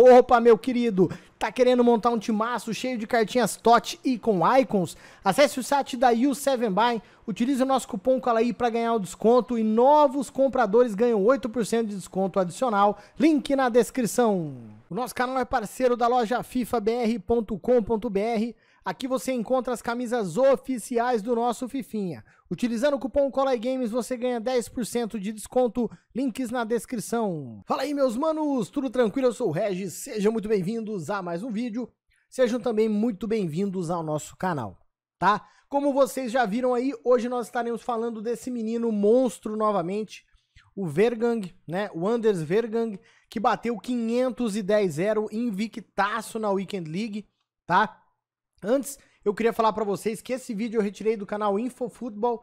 Opa, meu querido, tá querendo montar um timaço cheio de cartinhas TOT e com icons? Acesse o site da U7Buy, utilize o nosso cupom CALAI para ganhar o desconto e novos compradores ganham 8% de desconto adicional. Link na descrição. O nosso canal é parceiro da loja fifabr.com.br. Aqui você encontra as camisas oficiais do nosso Fifinha. Utilizando o cupom COLAIGAMES você ganha 10% de desconto, links na descrição. Fala aí meus manos, tudo tranquilo? Eu sou o Regis, sejam muito bem-vindos a mais um vídeo. Sejam também muito bem-vindos ao nosso canal, tá? Como vocês já viram aí, hoje nós estaremos falando desse menino monstro novamente, o Vergang, né? O Anders Vergang, que bateu 510-0 invictaço na Weekend League, tá? Antes, eu queria falar para vocês que esse vídeo eu retirei do canal InfoFootball.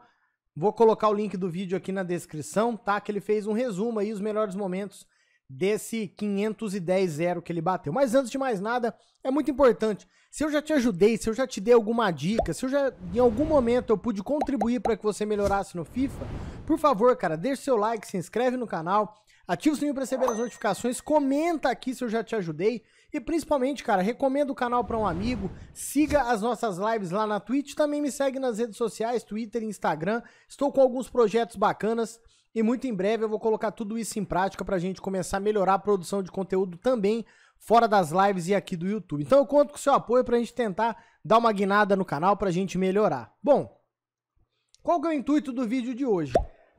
Vou colocar o link do vídeo aqui na descrição, tá? Que ele fez um resumo aí, os melhores momentos desse 510-0 que ele bateu. Mas antes de mais nada, é muito importante. Se eu já te ajudei, se eu já te dei alguma dica, se eu já em algum momento eu pude contribuir para que você melhorasse no FIFA, por favor, cara, deixe seu like, se inscreve no canal, ativa o sininho para receber as notificações, comenta aqui se eu já te ajudei e principalmente, cara, recomenda o canal para um amigo, siga as nossas lives lá na Twitch, também me segue nas redes sociais, Twitter e Instagram. Estou com alguns projetos bacanas e muito em breve eu vou colocar tudo isso em prática para a gente começar a melhorar a produção de conteúdo também fora das lives e aqui do YouTube. Então eu conto com o seu apoio para a gente tentar dar uma guinada no canal para a gente melhorar. Bom, qual que é o intuito do vídeo de hoje?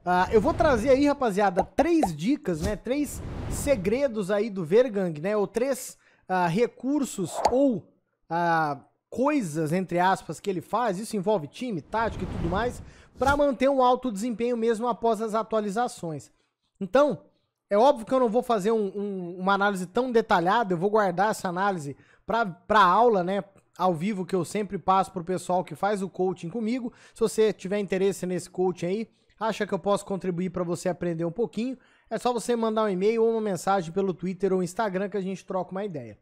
Ah, eu vou trazer aí, rapaziada, três dicas, né? Três segredos aí do Vergang, né? Ou três ah, recursos ou ah, coisas, entre aspas, que ele faz. Isso envolve time, tática e tudo mais, para manter um alto desempenho mesmo após as atualizações. Então, é óbvio que eu não vou fazer um, um, uma análise tão detalhada, eu vou guardar essa análise para aula, né? Ao vivo que eu sempre passo pro pessoal que faz o coaching comigo. Se você tiver interesse nesse coaching aí, acha que eu posso contribuir para você aprender um pouquinho, é só você mandar um e-mail ou uma mensagem pelo Twitter ou Instagram que a gente troca uma ideia.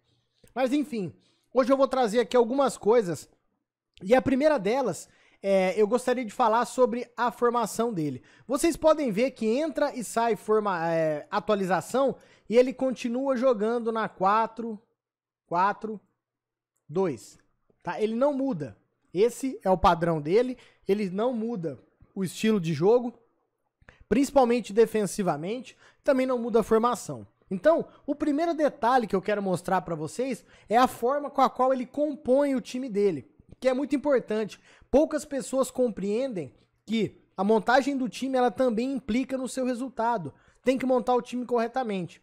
Mas enfim, hoje eu vou trazer aqui algumas coisas e a primeira delas é, eu gostaria de falar sobre a formação dele. Vocês podem ver que entra e sai forma, é, atualização e ele continua jogando na 4, 4, 2. Tá? Ele não muda. Esse é o padrão dele, ele não muda o estilo de jogo, principalmente defensivamente, também não muda a formação. Então, o primeiro detalhe que eu quero mostrar para vocês é a forma com a qual ele compõe o time dele, que é muito importante. Poucas pessoas compreendem que a montagem do time ela também implica no seu resultado. Tem que montar o time corretamente.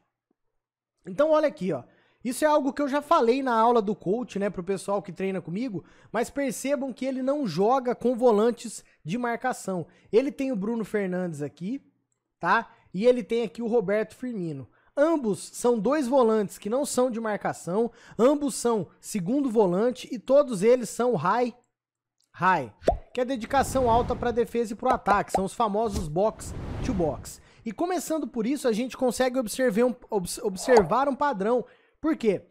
Então, olha aqui, ó. Isso é algo que eu já falei na aula do coach, né, pro pessoal que treina comigo, mas percebam que ele não joga com volantes de marcação. Ele tem o Bruno Fernandes aqui, tá? E ele tem aqui o Roberto Firmino. Ambos são dois volantes que não são de marcação, ambos são segundo volante e todos eles são high high, que é dedicação alta para defesa e para o ataque, são os famosos box to box. E começando por isso, a gente consegue observar um, observar um padrão por quê?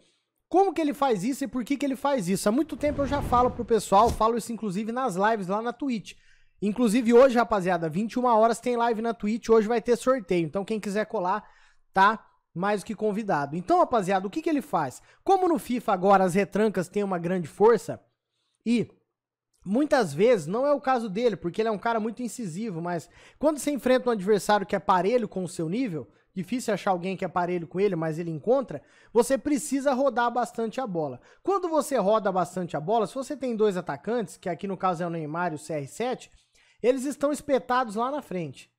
Como que ele faz isso e por que, que ele faz isso? Há muito tempo eu já falo pro pessoal, falo isso inclusive nas lives lá na Twitch. Inclusive hoje, rapaziada, 21 horas tem live na Twitch, hoje vai ter sorteio. Então quem quiser colar, tá mais do que convidado. Então, rapaziada, o que, que ele faz? Como no FIFA agora as retrancas têm uma grande força e muitas vezes não é o caso dele, porque ele é um cara muito incisivo, mas quando você enfrenta um adversário que é parelho com o seu nível, difícil achar alguém que é parelho com ele, mas ele encontra, você precisa rodar bastante a bola. Quando você roda bastante a bola, se você tem dois atacantes, que aqui no caso é o Neymar e o CR7, eles estão espetados lá na frente.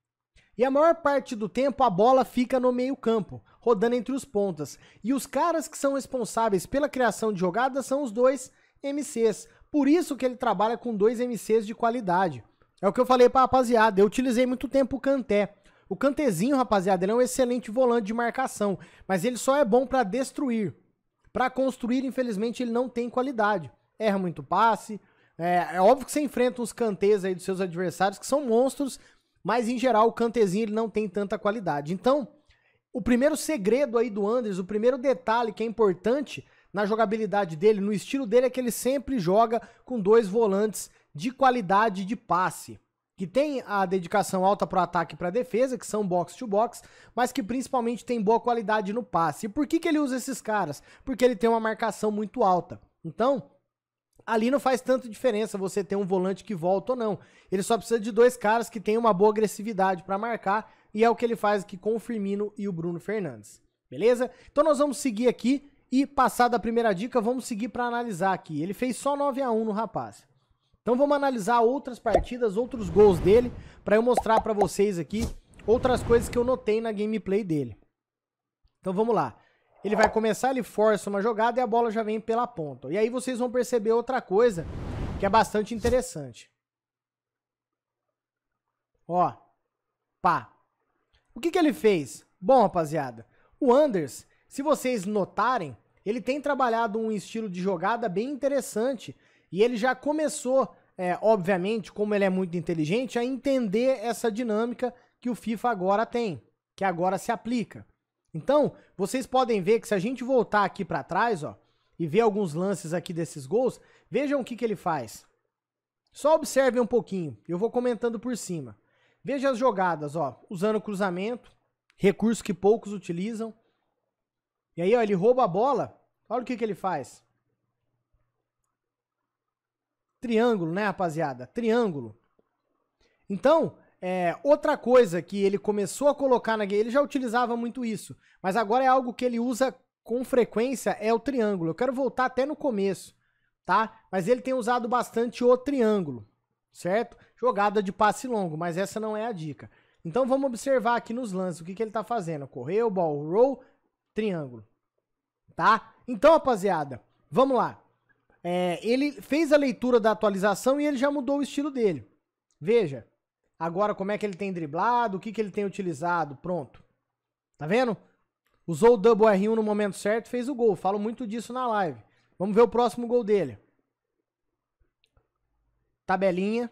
E a maior parte do tempo a bola fica no meio-campo, rodando entre os pontas. E os caras que são responsáveis pela criação de jogadas são os dois MCs. Por isso que ele trabalha com dois MCs de qualidade. É o que eu falei pra rapaziada, eu utilizei muito tempo o Canté. O Cantezinho, rapaziada, ele é um excelente volante de marcação, mas ele só é bom para destruir. Para construir, infelizmente, ele não tem qualidade. Erra muito passe. É, é, óbvio que você enfrenta uns canteiros aí dos seus adversários que são monstros, mas em geral o Cantezinho ele não tem tanta qualidade. Então, o primeiro segredo aí do Anders, o primeiro detalhe que é importante na jogabilidade dele, no estilo dele, é que ele sempre joga com dois volantes de qualidade de passe que tem a dedicação alta para o ataque e para a defesa, que são box to box, mas que principalmente tem boa qualidade no passe. E por que, que ele usa esses caras? Porque ele tem uma marcação muito alta. Então, ali não faz tanta diferença você ter um volante que volta ou não. Ele só precisa de dois caras que tenham uma boa agressividade para marcar, e é o que ele faz aqui com o Firmino e o Bruno Fernandes. Beleza? Então nós vamos seguir aqui e passada a primeira dica, vamos seguir para analisar aqui. Ele fez só 9 a 1 no rapaz. Então vamos analisar outras partidas, outros gols dele, para eu mostrar para vocês aqui outras coisas que eu notei na gameplay dele. Então vamos lá. Ele vai começar, ele força uma jogada e a bola já vem pela ponta. E aí vocês vão perceber outra coisa que é bastante interessante. Ó, pá. O que, que ele fez? Bom, rapaziada, o Anders, se vocês notarem, ele tem trabalhado um estilo de jogada bem interessante e ele já começou é, obviamente, como ele é muito inteligente, a entender essa dinâmica que o FIFA agora tem, que agora se aplica. Então, vocês podem ver que se a gente voltar aqui para trás, ó, e ver alguns lances aqui desses gols, vejam o que, que ele faz. Só observem um pouquinho, eu vou comentando por cima. Veja as jogadas, ó, usando cruzamento, recurso que poucos utilizam. E aí, ó, ele rouba a bola, olha o que, que ele faz. Triângulo, né, rapaziada? Triângulo. Então, é, outra coisa que ele começou a colocar na game, ele já utilizava muito isso, mas agora é algo que ele usa com frequência, é o triângulo. Eu quero voltar até no começo, tá? Mas ele tem usado bastante o triângulo, certo? Jogada de passe longo, mas essa não é a dica. Então vamos observar aqui nos lances o que, que ele tá fazendo. Correu, ball, roll, triângulo, tá? Então, rapaziada, vamos lá. É, ele fez a leitura da atualização e ele já mudou o estilo dele. Veja, agora como é que ele tem driblado, o que, que ele tem utilizado, pronto. Tá vendo? Usou o double R1 no momento certo, fez o gol. Falo muito disso na live. Vamos ver o próximo gol dele. Tabelinha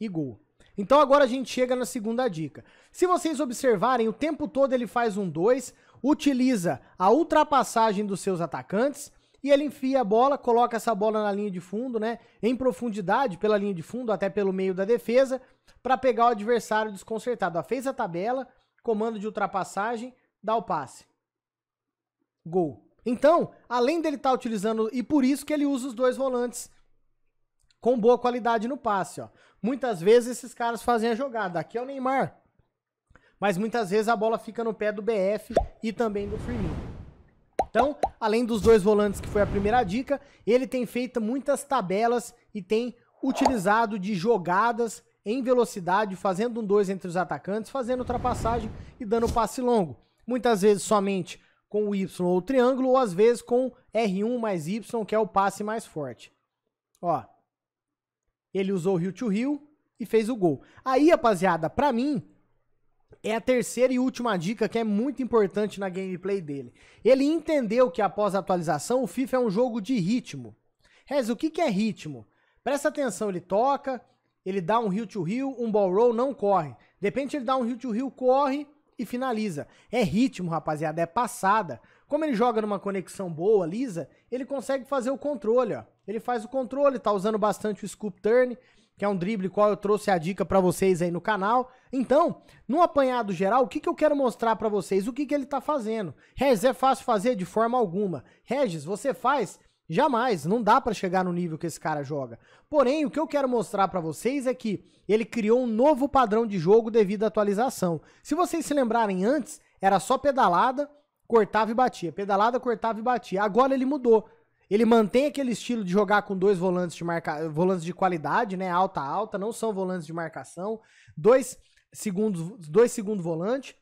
e gol. Então agora a gente chega na segunda dica. Se vocês observarem, o tempo todo ele faz um 2, utiliza a ultrapassagem dos seus atacantes, e ele enfia a bola, coloca essa bola na linha de fundo, né? Em profundidade, pela linha de fundo, até pelo meio da defesa, para pegar o adversário desconcertado. Ó, fez a tabela, comando de ultrapassagem, dá o passe. Gol. Então, além dele estar tá utilizando, e por isso que ele usa os dois volantes com boa qualidade no passe, ó. Muitas vezes esses caras fazem a jogada. Aqui é o Neymar. Mas muitas vezes a bola fica no pé do BF e também do Firmino. Então, além dos dois volantes que foi a primeira dica, ele tem feito muitas tabelas e tem utilizado de jogadas em velocidade, fazendo um dois entre os atacantes, fazendo ultrapassagem e dando passe longo. Muitas vezes somente com o Y ou o triângulo, ou às vezes com R1 mais Y, que é o passe mais forte. Ó, ele usou o Rio to Rio e fez o gol. Aí, rapaziada, para mim, é a terceira e última dica que é muito importante na gameplay dele. Ele entendeu que após a atualização o FIFA é um jogo de ritmo. Rez, o que, que é ritmo? Presta atenção, ele toca, ele dá um heel to heel, um ball roll, não corre. De repente ele dá um heel to heel, corre e finaliza. É ritmo, rapaziada, é passada. Como ele joga numa conexão boa, lisa, ele consegue fazer o controle, ó. Ele faz o controle, tá usando bastante o scoop turn, que é um drible qual eu trouxe a dica para vocês aí no canal. Então, no apanhado geral, o que, que eu quero mostrar para vocês? O que, que ele está fazendo? Regis, é fácil fazer? De forma alguma. Regis, você faz? Jamais, não dá para chegar no nível que esse cara joga. Porém, o que eu quero mostrar para vocês é que ele criou um novo padrão de jogo devido à atualização. Se vocês se lembrarem antes, era só pedalada, cortava e batia, pedalada, cortava e batia. Agora ele mudou. Ele mantém aquele estilo de jogar com dois volantes de marca, volantes de qualidade, né? Alta alta, não são volantes de marcação, dois segundos, dois segundo volante.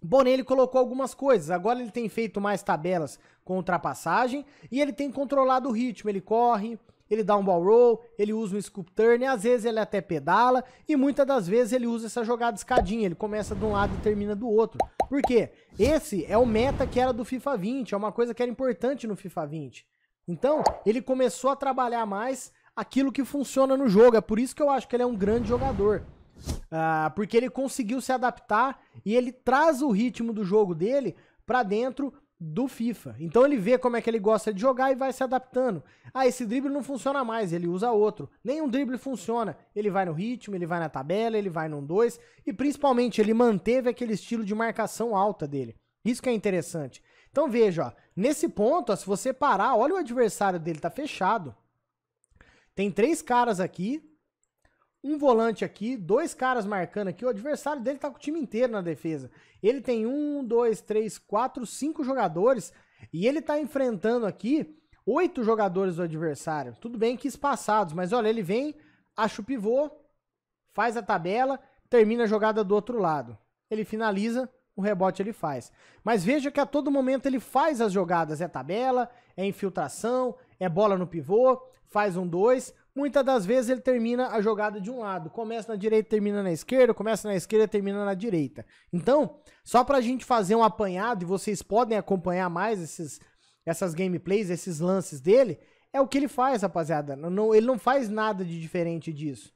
Bonet ele colocou algumas coisas. Agora ele tem feito mais tabelas com ultrapassagem e ele tem controlado o ritmo, ele corre, ele dá um ball roll, ele usa um scoop turn, e às vezes ele até pedala, e muitas das vezes ele usa essa jogada escadinha, ele começa de um lado e termina do outro. Por quê? Esse é o meta que era do FIFA 20, é uma coisa que era importante no FIFA 20. Então, ele começou a trabalhar mais aquilo que funciona no jogo. É por isso que eu acho que ele é um grande jogador. Ah, porque ele conseguiu se adaptar e ele traz o ritmo do jogo dele para dentro do FIFA. Então ele vê como é que ele gosta de jogar e vai se adaptando. Ah, esse drible não funciona mais, ele usa outro. Nenhum drible funciona. Ele vai no ritmo, ele vai na tabela, ele vai num 2 e principalmente ele manteve aquele estilo de marcação alta dele. Isso que é interessante. Então veja, ó, nesse ponto, ó, se você parar, olha o adversário dele, tá fechado. Tem três caras aqui, um volante aqui, dois caras marcando aqui. O adversário dele tá com o time inteiro na defesa. Ele tem um, dois, três, quatro, cinco jogadores e ele tá enfrentando aqui oito jogadores do adversário. Tudo bem que espaçados, mas olha, ele vem, acha o pivô, faz a tabela, termina a jogada do outro lado. Ele finaliza o rebote ele faz. Mas veja que a todo momento ele faz as jogadas, é tabela, é infiltração, é bola no pivô, faz um dois. Muitas das vezes ele termina a jogada de um lado, começa na direita, termina na esquerda, começa na esquerda, termina na direita. Então, só para a gente fazer um apanhado e vocês podem acompanhar mais esses, essas gameplays, esses lances dele, é o que ele faz, rapaziada. Não, ele não faz nada de diferente disso.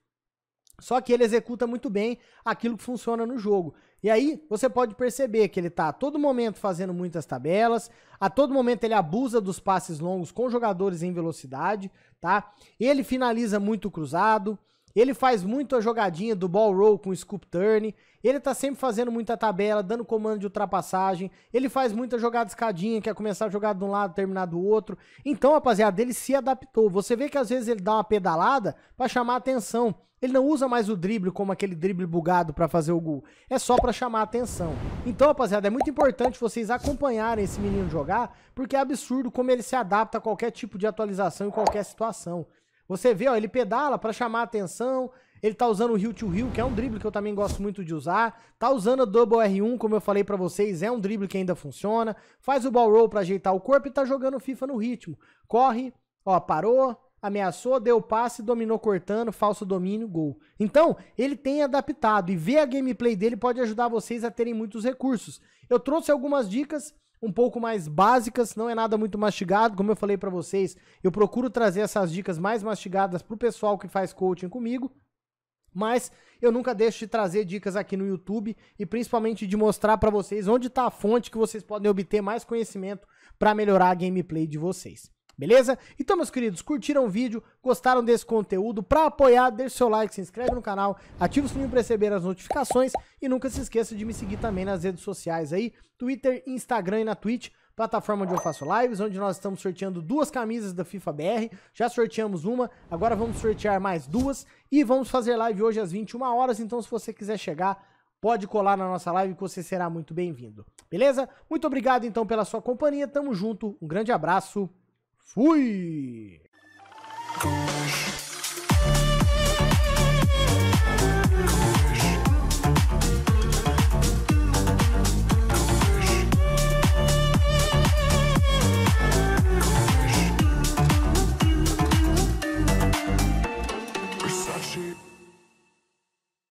Só que ele executa muito bem aquilo que funciona no jogo. E aí você pode perceber que ele está a todo momento fazendo muitas tabelas, a todo momento ele abusa dos passes longos com jogadores em velocidade, tá? Ele finaliza muito cruzado, ele faz muito a jogadinha do ball roll com o scoop turn. Ele tá sempre fazendo muita tabela, dando comando de ultrapassagem. Ele faz muita jogada escadinha, quer começar a jogar de um lado, terminar do outro. Então, rapaziada, ele se adaptou. Você vê que às vezes ele dá uma pedalada para chamar atenção. Ele não usa mais o drible como aquele drible bugado para fazer o gol. É só para chamar atenção. Então, rapaziada, é muito importante vocês acompanharem esse menino jogar, porque é absurdo como ele se adapta a qualquer tipo de atualização e qualquer situação. Você vê, ó, ele pedala para chamar a atenção. Ele tá usando o heel to heel, que é um drible que eu também gosto muito de usar. Tá usando a Double R1, como eu falei para vocês, é um drible que ainda funciona. Faz o ball roll para ajeitar o corpo e tá jogando FIFA no ritmo. Corre, ó, parou, ameaçou, deu passe, dominou cortando, falso domínio, gol. Então, ele tem adaptado e ver a gameplay dele pode ajudar vocês a terem muitos recursos. Eu trouxe algumas dicas um pouco mais básicas, não é nada muito mastigado, como eu falei para vocês, eu procuro trazer essas dicas mais mastigadas pro pessoal que faz coaching comigo. Mas eu nunca deixo de trazer dicas aqui no YouTube e principalmente de mostrar para vocês onde está a fonte que vocês podem obter mais conhecimento para melhorar a gameplay de vocês. Beleza? Então, meus queridos, curtiram o vídeo? Gostaram desse conteúdo? Para apoiar, deixe seu like, se inscreve no canal, ative o sininho para receber as notificações e nunca se esqueça de me seguir também nas redes sociais aí, Twitter, Instagram e na Twitch plataforma onde eu faço lives, onde nós estamos sorteando duas camisas da FIFA BR. Já sorteamos uma, agora vamos sortear mais duas e vamos fazer live hoje às 21 horas. Então, se você quiser chegar, pode colar na nossa live que você será muito bem-vindo. Beleza? Muito obrigado então pela sua companhia. Tamo junto. Um grande abraço. Fui!